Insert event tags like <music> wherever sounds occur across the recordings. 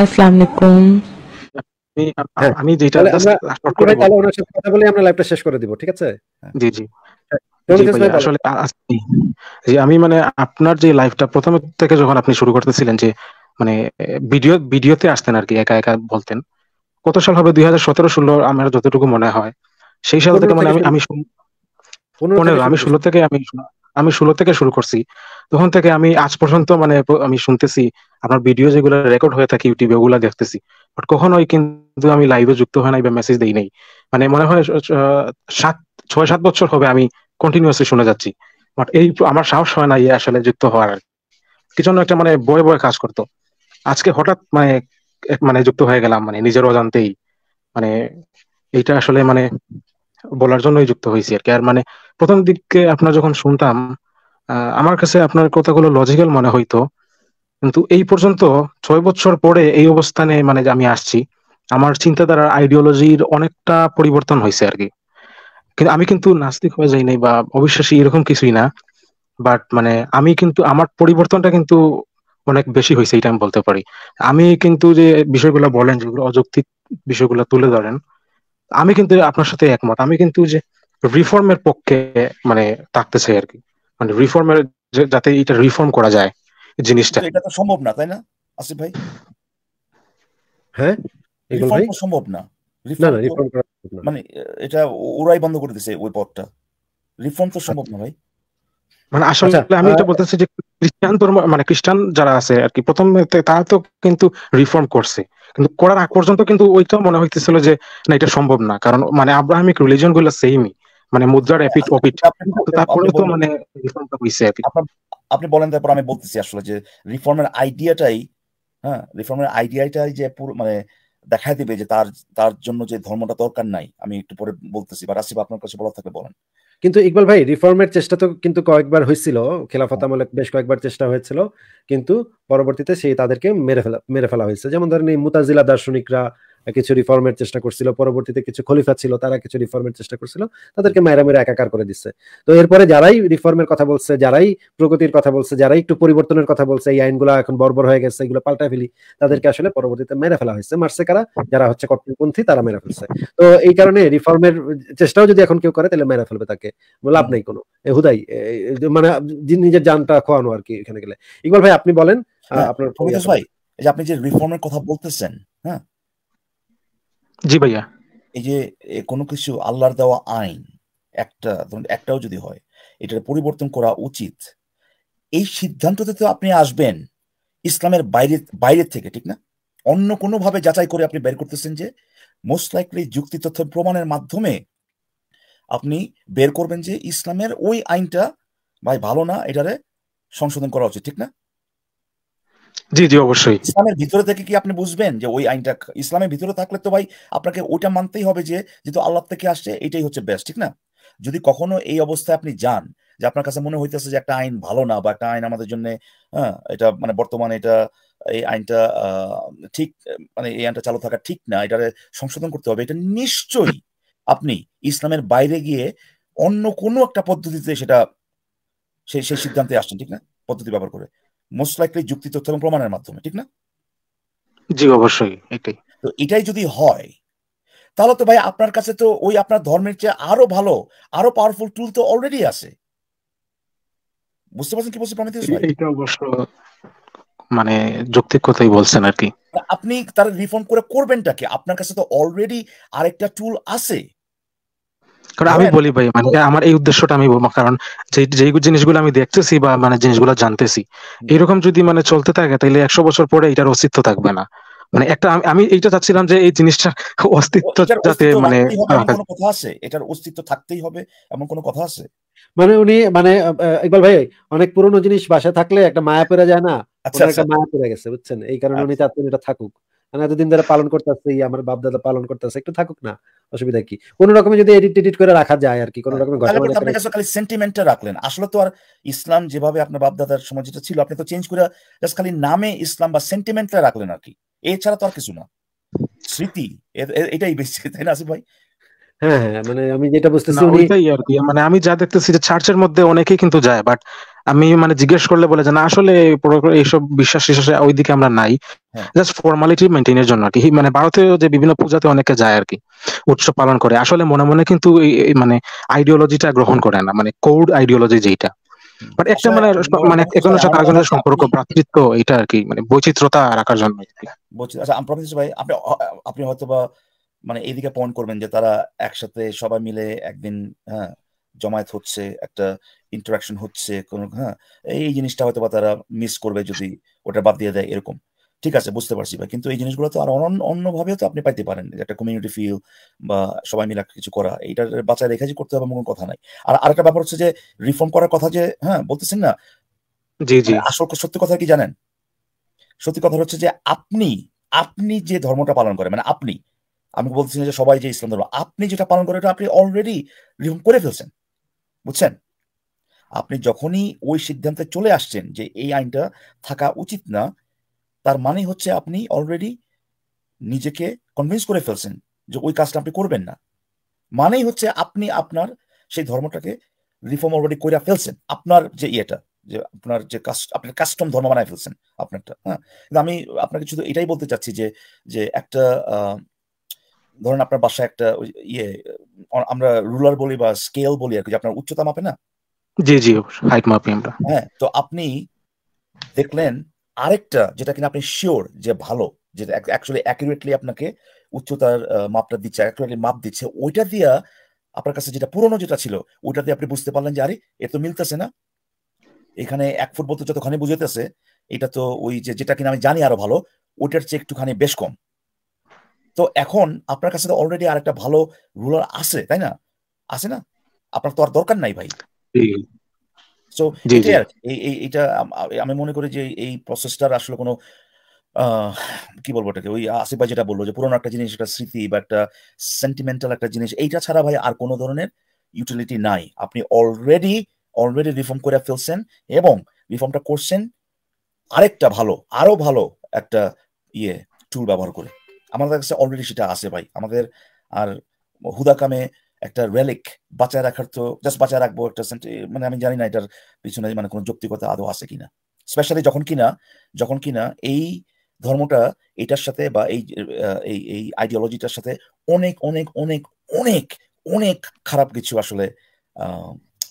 আসসালামু হ্যাঁ। আমি দুইটা শর্ট করে তাহলে ওনার সাথে কথা বলে আমরা লাইভটা শেষ করে দিব ঠিক আছে জি জি আসলে আমি মানে আপনার যে লাইভটা প্রথম থেকে যখন আপনি শুরু করতেছিলেন যে মানে ভিডিও ভিডিওতে আসতেন আর কি একা একা বলতেন কত সাল হবে দুই হাজার সতেরো ষোলো আমার যতটুকু মনে হয় সেই সাল থেকে মানে আমি আমি পনেরো আমি ষোলো থেকে আমি আমি ষোলো থেকে শুরু করছি তখন থেকে আমি আজ পর্যন্ত মানে আমি শুনতেছি আপনার ভিডিও যেগুলো রেকর্ড হয়ে থাকে ইউটিউবে ওগুলো দেখতেছি বাট কখনোই কিন্তু আমি লাইভে যুক্ত হয় নাই বা মেসেজ দেই নাই মানে মনে হয় সাত ছয় সাত বছর হবে আমি কন্টিনিউসলি শুনে যাচ্ছি বাট এই আমার সাহস হয় না ইয়ে আসলে যুক্ত হওয়ার কি জন্য একটা মানে বয়ে বয়ে কাজ করতো আজকে হঠাৎ মানে মানে যুক্ত হয়ে গেলাম মানে নিজের অজান্তেই মানে এইটা আসলে মানে বলার জন্যই যুক্ত হয়েছি আর কি আর মানে প্রথম দিককে আপনার যখন শুনতাম আমার কাছে আপনার কথাগুলো লজিক্যাল মনে হইতো কিন্তু এই পর্যন্ত ছয় বছর পরে এই অবস্থানে মানে আমি আসছি আমার চিন্তাধারার আইডিওলজির অনেকটা পরিবর্তন হয়েছে আর কি কিন্তু আমি কিন্তু নাস্তিক হয়ে যাই নাই বা অবিশ্বাসী এরকম কিছুই না বাট মানে আমি কিন্তু আমার পরিবর্তনটা কিন্তু অনেক বেশি হয়েছে এটা আমি বলতে পারি আমি কিন্তু যে বিষয়গুলো বলেন যেগুলো অযৌক্তিক বিষয়গুলো তুলে ধরেন আহ আমি কিন্তু আপনার সাথে একমত আমি কিন্তু যে রিফর্মের পক্ষে মানে থাকতে চাই আর কি মানে রিফর্মের যাতে এটা রিফর্ম করা যায় জিনিসটা এটা তো সম্ভব না তাই না আসিফ ভাই হ্যাঁ সম্ভব না মানে এটা ওরাই বন্ধ করে দিছে ওই পথটা রিফর্ম তো সম্ভব না ভাই মানে আসলে আচ্ছা, আমি এটা বলতেছি যে খ্রিস্টান ধর্ম মানে খ্রিস্টান যারা আছে আর কি প্রথম তারা তো কিন্তু রিফর্ম করছে কিন্তু করার আগ পর্যন্ত কিন্তু ওইটা মনে হইতেছিল যে না এটা সম্ভব না কারণ মানে আব্রাহামিক রিলিজন গুলো সেইমই মানে মুদ্রার এপিট অপিট তারপরে তো মানে রিফর্মটা হইছে আপনি বলেন তারপর আমি বলতেছি আসলে যে রিফর্মের আইডিয়াটাই হ্যাঁ রিফর্মের আইডিয়াটাই যে পুরো মানে দেখা দিবে যে তার তার জন্য যে ধর্মটা দরকার নাই আমি একটু পরে বলতেছি বা রাসিফ আপনার কাছে বলা থাকলে বলেন কিন্তু ইকবাল ভাই রিফর্মের চেষ্টা তো কিন্তু কয়েকবার হয়েছিল খেলাফত হ্যাঁ। আমলে বেশ কয়েকবার চেষ্টা হয়েছিল কিন্তু পরবর্তীতে সেই তাদেরকে মেরে ফেলা মেরে ফেলা হয়েছে যেমন ধরেন এই মুতাজিলা দার্শনিকরা কিছু রিফর্মের চেষ্টা করছিল পরবর্তীতে কিছু খলিফা ছিল তারা কিছু রিফর্মের চেষ্টা করছিল তাদেরকে মায়েরা মেয়েরা একাকার করে দিচ্ছে তো এরপরে যারাই রিফর্মের কথা বলছে যারাই প্রগতির কথা বলছে যারাই একটু পরিবর্তনের কথা বলছে এই আইনগুলো এখন বর্বর হয়ে গেছে এগুলো পাল্টা ফেলি তাদেরকে আসলে পরবর্তীতে মেরে ফেলা হয়েছে মারছে কারা যারা হচ্ছে কট্টরপন্থী তারা মেরে ফেলছে তো এই কারণে রিফর্মের চেষ্টাও যদি এখন কেউ করে তাহলে মেরে ফেলবে তাকে লাভ নেই কোনো হুদাই মানে নিজের যানটা খোয়ানো আর কি এখানে গেলে ইকবাল ভাই আপনি বলেন আপনার ভাই যে আপনি যে রিফর্মের কথা বলতেছেন হ্যাঁ জি ভাইয়া এই যে কোনো কিছু আল্লাহর দেওয়া আইন একটা একটাও যদি হয় এটার পরিবর্তন করা উচিত এই সিদ্ধান্ততে তো আপনি আসবেন ইসলামের বাইরে বাইরের থেকে ঠিক না অন্য কোনোভাবে যাচাই করে আপনি বের করতেছেন যে মোস্ট লাইকলি যুক্তি তথ্য প্রমাণের মাধ্যমে আপনি বের করবেন যে ইসলামের ওই আইনটা ভাই ভালো না এটারে সংশোধন করা উচিত ঠিক না জি জি অবশ্যই ইসলামের ভিতরে থেকে কি আপনি বুঝবেন যে ওই আইনটা ইসলামের ভিতরে থাকলে তো ভাই আপনাকে ওইটা মানতেই হবে যে যেহেতু আল্লাহ থেকে আসছে এটাই হচ্ছে বেস্ট ঠিক না যদি কখনো এই অবস্থায় আপনি যান যে আপনার কাছে মনে হইতেছে যে একটা আইন ভালো না বা একটা আইন আমাদের জন্য হ্যাঁ এটা মানে বর্তমানে এটা এই আইনটা ঠিক মানে এই আইনটা চালু থাকা ঠিক না এটা সংশোধন করতে হবে এটা নিশ্চয়ই আপনি ইসলামের বাইরে গিয়ে অন্য কোনো একটা পদ্ধতিতে সেটা সেই সেই সিদ্ধান্তে আসছেন ঠিক না পদ্ধতি ব্যবহার করে মোস্ট লাইকলি যুক্তি তথ্য এবং প্রমাণের মাধ্যমে ঠিক না জি অবশ্যই এটাই তো এটাই যদি হয় তাহলে তো ভাই আপনার কাছে তো ওই আপনার ধর্মের চেয়ে আরো ভালো আরো পাওয়ারফুল টুল তো অলরেডি আছে বুঝতে পারছেন কি বলছি প্রণীতি এটা অবশ্য মানে যৌক্তিক কথাই বলছেন আর কি আপনি তার রিফর্ম করে করবেনটাকে আপনার কাছে তো অলরেডি আরেকটা টুল আছে কারণ আমি হ্যাঁ। বলি ভাই মানে আমার এই উদ্দেশ্যটা আমি বলবো কারণ যে যে জিনিসগুলো আমি দেখতেছি বা মানে জিনিসগুলো জানতেছি এরকম যদি মানে চলতে থাকে তাহলে একশো বছর পরে এটার অস্তিত্ব থাকবে না মানে একটা আমি এইটা চাচ্ছিলাম যে এই জিনিসটার <laughs> অস্তিত্ব যাতে মানে কথা আছে এটার অস্তিত্ব থাকতেই হবে এমন কোনো কথা আছে মানে উনি মানে ইকবাল ভাই অনেক পুরনো জিনিস বাসায় থাকলে একটা মায়া পেরে যায় না আচ্ছা, আচ্ছা। একটা মায়া পেরে গেছে বুঝছেন এই কারণে আচ্ছা। উনি চাচ্ছেন এটা থাকুক মানে এতদিন ধরে পালন করতেছে আমার বাপ দাদা পালন করতেছে একটু থাকুক না অসুবিধা কি কোন রকমে যদি এডিট টেডিট করে রাখা যায় আর কি কোন হ্যাঁ, রকমের আপনি কাছে খালি সেন্টিমেন্টে রাখলেন আসলে তো আর ইসলাম যেভাবে আপনার বাপ দাদার সময় যেটা ছিল আপনি তো চেঞ্জ করে জাস্ট খালি নামে ইসলাম বা সেন্টিমেন্টে রাখলেন আর কি এছাড়া তো আর কিছু না স্মৃতি এটাই বেশি তাই না আসিফ ভাই হ্যাঁ, হ্যাঁ হ্যাঁ মানে আমি যেটা বুঝতেছি ওইটাই মানে আমি যা দেখতেছি যে চার্চের মধ্যে অনেকেই কিন্তু যায় বাট আমি মানে জিজ্ঞেস করলে বলে যে না আসলে এইসব বিশ্বাস ওই দিকে আমরা নাই জাস্ট ফর্মালিটি মেনটেনের জন্য আর কি মানে ভারতীয় যে বিভিন্ন পূজাতে অনেকে যায় আর কি উৎসব পালন করে আসলে মনে মনে কিন্তু মানে আইডিওলজিটা গ্রহণ করে না মানে কোড আইডিওলজি যেটা বাট একটা মানে মানে এখনো সাথে আরেকজনের সম্পর্ক ভ্রাতৃত্ব এটা আর কি মানে বৈচিত্রতা রাখার জন্য আচ্ছা প্রফেসর ভাই আপনি আপনি হয়তো বা মানে এইদিকে পয়েন্ট করবেন যে তারা একসাথে সবাই মিলে একদিন হ্যাঁ জমায়েত হচ্ছে একটা ইন্টারাকশন হচ্ছে কোন হ্যাঁ এই জিনিসটা হয়তো বা তারা মিস করবে যদি ওটা বাদ দিয়ে দেয় এরকম ঠিক আছে বুঝতে পারছি ভাই কিন্তু এই জিনিসগুলো তো আর অন্য অন্যভাবেও তো আপনি পাইতে পারেন একটা কমিউনিটি ফিল বা সবাই মিলে কিছু করা এইটার বাঁচায় রেখে যে করতে হবে কোনো কথা নাই আর আরেকটা ব্যাপার হচ্ছে যে রিফর্ম করার কথা যে হ্যাঁ বলতেছেন না জি জি মানে আসল সত্যি কথা কি জানেন সত্যি কথা হচ্ছে যে আপনি আপনি যে ধর্মটা পালন করেন মানে আপনি আমি বলছি যে সবাই যে ইসলাম ধর্ম আপনি যেটা পালন করেন আপনি অলরেডি রিফর্ম করে ফেলছেন বুঝছেন আপনি যখনই ওই সিদ্ধান্তে চলে আসছেন যে এই আইনটা থাকা উচিত না তার মানে হচ্ছে আপনি অলরেডি নিজেকে কনভিন্স করে ফেলছেন যে ওই কাজটা আপনি করবেন না মানেই হচ্ছে আপনি আপনার সেই ধর্মটাকে রিফর্ম অলরেডি করে ফেলছেন আপনার যে ইয়েটা যে আপনার যে আপনার কাস্টম ধর্ম বানায় ফেলছেন আপনারটা হ্যাঁ আমি আপনাকে শুধু এটাই বলতে চাচ্ছি যে যে একটা ধরেন আপনার বাসায় একটা ইয়ে আমরা রুলার বলি বা স্কেল বলি আর কি আপনার উচ্চতা মাপে না জি জি হাইট মাপি আমরা হ্যাঁ তো আপনি দেখলেন আরেকটা যেটা কিনা আপনি শিওর যে ভালো যেটা অ্যাকচুয়ালি অ্যাকুরেটলি আপনাকে উচ্চতার মাপটা দিচ্ছে অ্যাকুরেটলি মাপ দিচ্ছে ওইটা দিয়ে আপনার কাছে যেটা পুরনো যেটা ছিল ওইটা দিয়ে আপনি বুঝতে পারলেন যে আরে এ তো মিলতেছে না এখানে এক ফুট বলতে যতখানি বুঝাইতেছে এটা তো ওই যে যেটা কিনা আমি জানি আরো ভালো ওইটার চেয়ে একটুখানি বেশ কম তো এখন আপনার কাছে তো অলরেডি আরেকটা ভালো রুলার আছে তাই না আছে না আপনার তো আর দরকার নাই ভাই তো এটা আমি মনে করি যে এই প্রসেসটার আসলে কোনো কি বলবো এটাকে ওই আসিফা যেটা বললো যে পুরোনো একটা জিনিস একটা স্মৃতি বা একটা সেন্টিমেন্টাল একটা জিনিস এইটা ছাড়া ভাই আর কোনো ধরনের ইউটিলিটি নাই আপনি অলরেডি অলরেডি রিফর্ম করে ফেলছেন এবং রিফর্মটা করছেন আরেকটা ভালো আরো ভালো একটা ইয়ে টুল ব্যবহার করে আমাদের কাছে অলরেডি সেটা আছে ভাই আমাদের আর হুদা কামে একটা রেলিক বাঁচায় রাখার তো জাস্ট বাঁচায় রাখবো একটা মানে আমি জানি না এটার পিছনে মানে কোনো যৌক্তিকতা আদৌ আছে কিনা স্পেশালি যখন কিনা যখন কিনা এই ধর্মটা এটার সাথে বা এই এই এই আইডিওলজিটার সাথে অনেক অনেক অনেক অনেক অনেক খারাপ কিছু আসলে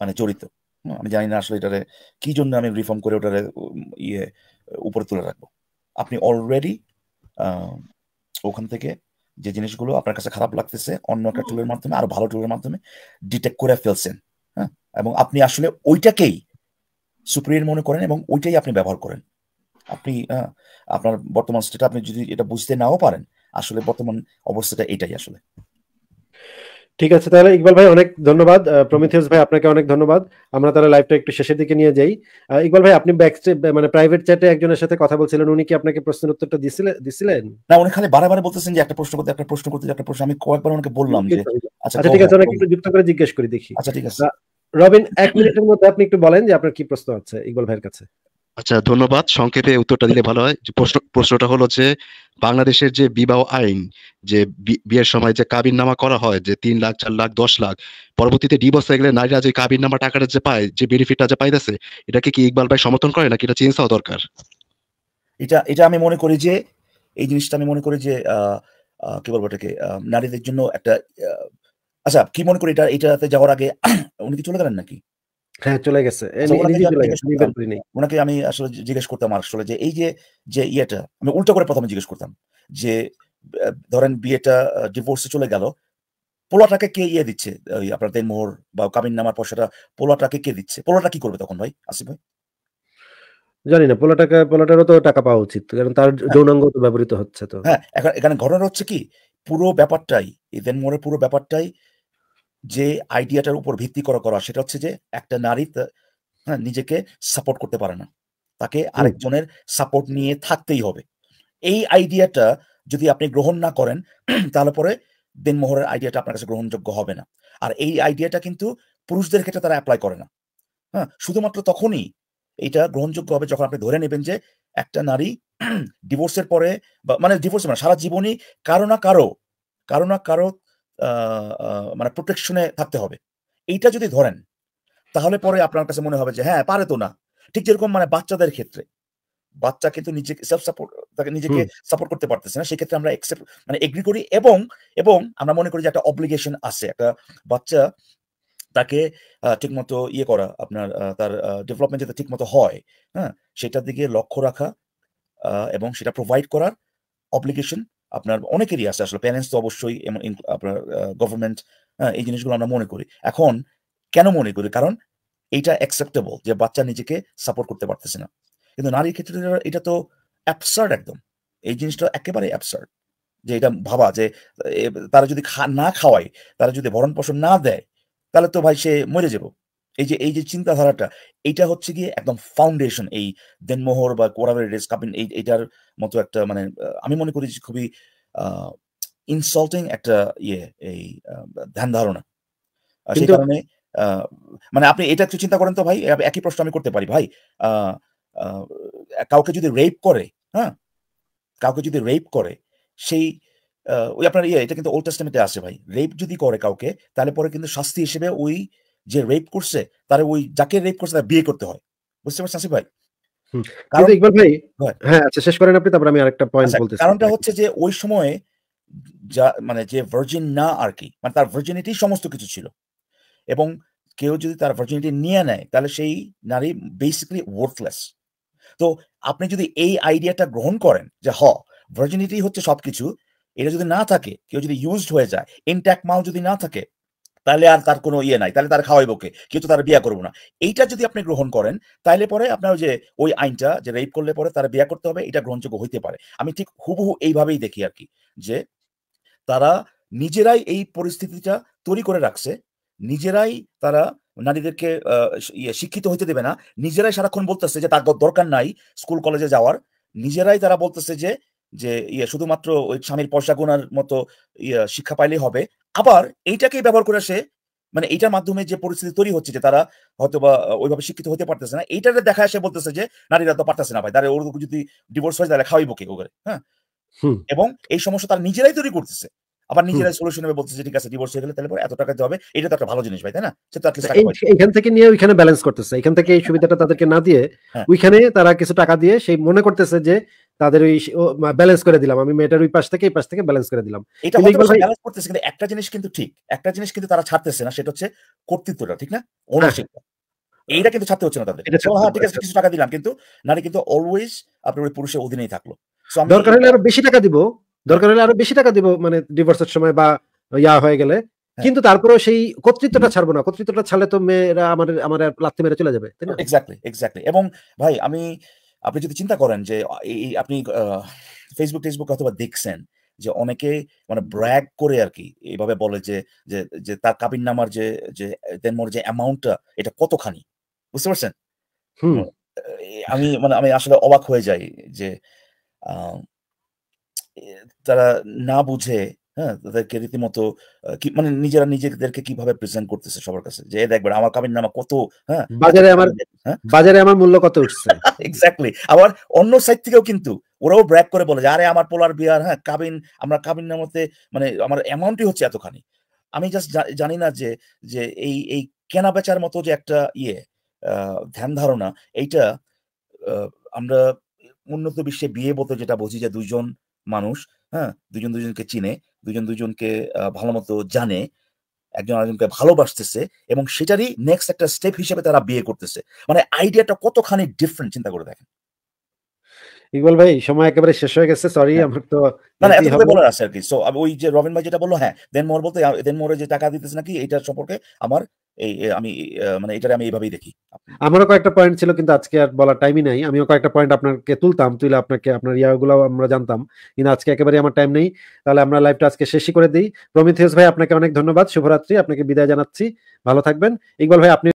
মানে জড়িত আমি জানি না আসলে এটারে কি জন্য আমি রিফর্ম করে ওটারে ইয়ে উপরে তুলে রাখবো আপনি অলরেডি ওখান থেকে যে জিনিসগুলো আপনার কাছে খারাপ লাগতেছে অন্য একটা টুলের মাধ্যমে আরো ভালো টুলের মাধ্যমে ডিটেক্ট করে ফেলছেন হ্যাঁ এবং আপনি আসলে ওইটাকেই সুপ্রিয়ার মনে করেন এবং ওইটাই আপনি ব্যবহার করেন আপনি হ্যাঁ, আপনার বর্তমান স্টেটা আপনি যদি এটা বুঝতে নাও পারেন আসলে বর্তমান অবস্থাটা এটাই আসলে ঠিক আছে তাহলে ইকবাল ভাই অনেক ধন্যবাদ প্রমিথিয়াস ভাই আপনাকে অনেক ধন্যবাদ আমরা তাহলে লাইভটা একটু শেষের দিকে নিয়ে যাই ইকবাল ভাই আপনি ব্যাক মানে প্রাইভেট চ্যাটে একজনের সাথে কথা বলছিলেন উনি কি আপনাকে প্রশ্নের উত্তরটা দিছিলেন দিছিলেন না উনি খালি বারবার বলতেছেন যে একটা প্রশ্ন করতে একটা প্রশ্ন করতে একটা প্রশ্ন আমি কয়েকবার ওনাকে বললাম যে আচ্ছা ঠিক আছে আচ্ছা, ওনাকে একটু যুক্ত করে জিজ্ঞেস করি দেখি আচ্ছা ঠিক আছে রবিন এক মিনিটের মধ্যে আপনি একটু বলেন যে আপনার কি প্রশ্ন আছে ইকবাল ভাইয়ের কাছে আচ্ছা ধন্যবাদ সংক্ষেপে উত্তরটা দিলে ভালো হয় প্রশ্ন প্রশ্নটা হলো যে বাংলাদেশের যে বিবাহ আইন যে বিয়ের সময় যে কাবির নামা করা হয় যে তিন লাখ চার লাখ দশ লাখ পরবর্তীতে ডিভোর্স হয়ে গেলে নারীরা যে কাবির নামা টাকাটা যে পায় যে বেনিফিটটা যে পাইতেছে এটাকে কি ইকবাল ভাই সমর্থন করে নাকি এটা চেঞ্জ হওয়া দরকার এটা এটা আমি মনে করি যে এই জিনিসটা আমি মনে করি যে কি বলবো এটাকে নারীদের জন্য একটা আচ্ছা কি মনে করি এটা এটাতে যাওয়ার আগে উনি কি চলে গেলেন নাকি হ্যাঁ, ওনাকে আমি আসলে জিজ্ঞেস করতাম আসলে যে এই যে যে ইয়েটা আমি উল্টো করে প্রথমে জিজ্ঞেস করতাম যে ধরেন বিয়েটা ডিভোর্সে চলে গেল পোলাটাকে কে ইয়ে দিচ্ছে ওই আপনার বা কামিন নামার পয়সাটা পোলাটাকে কে দিচ্ছে পোলাটা কি করবে তখন ভাই আসিফ ভাই জানি না পোলাটাকে পোলাটারও তো টাকা পাওয়া উচিত কারণ তার হ্যাঁ। যৌনাঙ্গ ব্যবহৃত হচ্ছে তো হ্যাঁ এখন এখানে ঘটনা হচ্ছে কি পুরো ব্যাপারটাই এই দেনমোহরের পুরো ব্যাপারটাই যে আইডিয়াটার উপর ভিত্তি করা করা সেটা হচ্ছে যে একটা নারী হ্যাঁ নিজেকে সাপোর্ট করতে পারে না তাকে আরেকজনের সাপোর্ট নিয়ে থাকতেই হবে এই আইডিয়াটা যদি আপনি গ্রহণ না করেন <clears throat> তাহলে পরে দেনমোহরের আইডিয়াটা আপনার কাছে গ্রহণযোগ্য হবে না আর এই আইডিয়াটা কিন্তু পুরুষদের ক্ষেত্রে তারা অ্যাপ্লাই করে না হ্যাঁ শুধুমাত্র তখনই এটা গ্রহণযোগ্য হবে যখন আপনি ধরে নেবেন যে একটা নারী ডিভোর্সের <clears throat> পরে বা মানে ডিভোর্স মানে সারা জীবনই কারো না কারো কারো না কারো মানে প্রোটেকশনে থাকতে হবে এইটা যদি ধরেন তাহলে পরে আপনার কাছে মনে হবে যে হ্যাঁ পারে তো না ঠিক যেরকম মানে বাচ্চাদের ক্ষেত্রে বাচ্চা কিন্তু নিজেকে সেলফ সাপোর্ট তাকে নিজেকে সাপোর্ট করতে পারতেছে না সেক্ষেত্রে আমরা একসেপ্ট মানে এগ্রি করি এবং এবং আমরা মনে করি যে একটা অব্লিগেশন আছে একটা বাচ্চা তাকে ঠিকমতো ইয়ে করা আপনার তার ডেভেলপমেন্ট যাতে ঠিকমতো হয় হ্যাঁ সেটার দিকে লক্ষ্য রাখা এবং সেটা প্রোভাইড করার অব্লিগেশন আপনার অনেকেরই আছে আসলে প্যারেন্টস তো অবশ্যই আপনার গভর্নমেন্ট এই জিনিসগুলো আমরা মনে করি এখন কেন মনে করি কারণ এইটা অ্যাকসেপ্টেবল যে বাচ্চা নিজেকে সাপোর্ট করতে পারতেছে না কিন্তু নারীর ক্ষেত্রে এটা তো অ্যাপসার্ড একদম এই জিনিসটা একেবারে অ্যাপসার্ড যে এটা ভাবা যে তারা যদি না খাওয়ায় তারা যদি ভরণ পোষণ না দেয় তাহলে তো ভাই সে মরে যাবো এই যে এই যে চিন্তাধারাটা এটা হচ্ছে গিয়ে একদম ফাউন্ডেশন এই দেনমোহর বা কোরাবের রেস কাপিন এই এটার মতো একটা মানে আমি মনে করি যে খুবই ইনসাল্টিং একটা ইয়ে এই ধ্যান ধারণা সেই কারণে মানে আপনি এটা একটু চিন্তা করেন তো ভাই একই প্রশ্ন আমি করতে পারি ভাই কাউকে যদি রেপ করে হ্যাঁ কাউকে যদি রেপ করে সেই ওই আপনার ইয়ে এটা কিন্তু ওল্ড টেস্টামেন্টে আছে ভাই রেপ যদি করে কাউকে তাহলে পরে কিন্তু শাস্তি হিসেবে ওই যে রেপ করছে তার ওই যাকে রেপ করছে তার বিয়ে করতে হয় বুঝতে পারছেন আসিফ ভাই হ্যাঁ, আচ্ছা, আপনি ভার্জিন আচ্ছা, মানে না আর মানে ছিল এবং কেউ যদি তার নিয়ে নেয় তাহলে সেই নারী তো আপনি যদি এই আইডিয়াটা গ্রহণ করেন যে হ ভার্জিনিটি হচ্ছে সবকিছু এটা যদি না থাকে কেউ যদি ইউজড হয়ে যায় ইনট্যাক্ট মাল যদি না থাকে তাহলে আর তার কোনো ইয়ে নাই তাহলে তার বকে কেউ কিন্তু তার বিয়া করবো না এইটা যদি আপনি গ্রহণ করেন তাহলে পরে আপনার যে ওই আইনটা যে রেপ করলে পরে তার বিয়া করতে হবে এটা গ্রহণযোগ্য হইতে পারে আমি ঠিক হুবহু এইভাবেই দেখি আর কি যে তারা নিজেরাই এই পরিস্থিতিটা তৈরি করে রাখছে নিজেরাই তারা নারীদেরকে ইয়ে শিক্ষিত হইতে দেবে না নিজেরাই সারাক্ষণ বলতেছে যে তার দরকার নাই স্কুল কলেজে যাওয়ার নিজেরাই তারা বলতেছে যে যে ইয়ে শুধুমাত্র ওই স্বামীর পয়সা গোনার মতো ইয়ে, শিক্ষা পাইলেই হবে আবার এইটাকে ব্যবহার করে সে মানে এইটার মাধ্যমে যে পরিস্থিতি তৈরি হচ্ছে যে তারা হয়তো বা ওইভাবে শিক্ষিত হতে পারতেছে না এইটা দেখা এসে বলতেছে যে নারীরা তো পারতেছে না ভাই তারা ওরকম যদি ডিভোর্স হয় তাহলে খাওয়াইবো কে করে হ্যাঁ এবং এই সমস্যা তারা নিজেরাই তৈরি করতেছে আবার নিজেরাই সলিউশন হবে বলতেছে ঠিক আছে ডিভোর্স হয়ে গেলে তাহলে এত টাকা দিতে হবে এটা তো একটা ভালো জিনিস ভাই তাই না সে তো এখান থেকে নিয়ে ওইখানে ব্যালেন্স করতেছে এখান থেকে এই হ্যাঁ। সুবিধাটা তাদেরকে না দিয়ে হ্যাঁ। ওইখানে তারা কিছু টাকা দিয়ে সেই মনে করতেছে যে তাদের ওই ব্যালেন্স করে দিলাম আমি মেয়েটার ওই পাশ থেকে এই পাশ থেকে ব্যালেন্স করে দিলাম ব্যালেন্স করতেছে কিন্তু একটা জিনিস কিন্তু ঠিক একটা জিনিস কিন্তু তারা ছাড়তেছে না সেটা হচ্ছে কর্তৃত্বটা ঠিক না ওনারশিপ হ্যাঁ। এইটা কিন্তু ছাড়তে হচ্ছে না তাদের হ্যাঁ ঠিক আছে কিছু টাকা দিলাম কিন্তু নারী কিন্তু অলওয়েজ আপনার ওই পুরুষের অধীনেই থাকলো দরকার হলে আরো বেশি টাকা দিব দরকার হলে আরো বেশি টাকা দিব মানে ডিভোর্সের সময় বা ইয়া হয়ে গেলে হ্যাঁ। কিন্তু তারপরেও সেই কর্তৃত্বটা ছাড়বো না কর্তৃত্বটা ছাড়লে তো মেয়েরা আমাদের আমার লাত্তি মেরে চলে যাবে তাই না এক্স্যাক্টলি এক্স্যাক্টলি এবং ভাই আমি আপনি যদি চিন্তা করেন যে এই আপনি ফেসবুক টেসবুক অথবা দেখছেন যে অনেকে মানে ব্র্যাগ করে আর কি এইভাবে বলে যে যে তার কাবিন নামার যে যে মোর যে অ্যামাউন্টটা এটা কতখানি বুঝতে পারছেন আমি মানে আমি আসলে অবাক হয়ে যাই যে তারা না বুঝে হ্যাঁ তাদেরকে রীতিমতো মানে নিজেরা নিজেদেরকে কিভাবে প্রেজেন্ট করতেছে সবার কাছে যে দেখবেন আমার কাবিন নামা কত হ্যাঁ বাজারে আমার হ্যাঁ? বাজারে আমার মূল্য কত উঠছে এক্স্যাক্টলি <laughs> আবার অন্য সাইড থেকেও কিন্তু ওরাও ব্র্যাক করে বলে যে আরে আমার পোলার বিয়ার হ্যাঁ কাবিন আমরা কাবিন নামাতে মানে আমার অ্যামাউন্টই হচ্ছে এতখানি আমি জাস্ট জানি না যে যে এই এই কেনা বেচার মতো যে একটা ইয়ে ধ্যান ধারণা এইটা আমরা উন্নত বিশ্বে বিয়ে বলতে যেটা বুঝি যে দুজন মানুষ হ্যাঁ দুজন দুজনকে চিনে দুজন দুজনকে ভালো মতো জানে একজন আরেকজনকে ভালোবাসতেছে এবং সেটারই নেক্সট একটা স্টেপ হিসেবে তারা বিয়ে করতেছে মানে আইডিয়াটা কতখানি ডিফারেন্ট চিন্তা করে দেখেন ইকবাল ভাই সময় একেবারে শেষ হয়ে গেছে সরি হ্যাঁ। আমার তো না না এতটুকু বলার আছে আর কি সো ওই যে রবিন ভাই যেটা বললো হ্যাঁ দেন মোর বলতে দেন মোরে যে টাকা দিতেছে নাকি এটার সম্পর্কে আমার আমি মানে এটারে আমি এইভাবেই দেখি আমারও কয়েকটা পয়েন্ট ছিল কিন্তু আজকে আর বলার টাইমই নাই আমিও কয়েকটা পয়েন্ট আপনাকে তুলতাম তুলে আপনাকে আপনার ইয়াগুলো আমরা জানতাম কিন্তু আজকে একেবারে আমার টাইম নেই তাহলে আমরা লাইভটা আজকে শেষই করে দিই প্রমিথিয়াস ভাই আপনাকে অনেক ধন্যবাদ শুভরাত্রি আপনাকে বিদায় জানাচ্ছি ভালো থাকবেন ইকবাল ভাই আপনি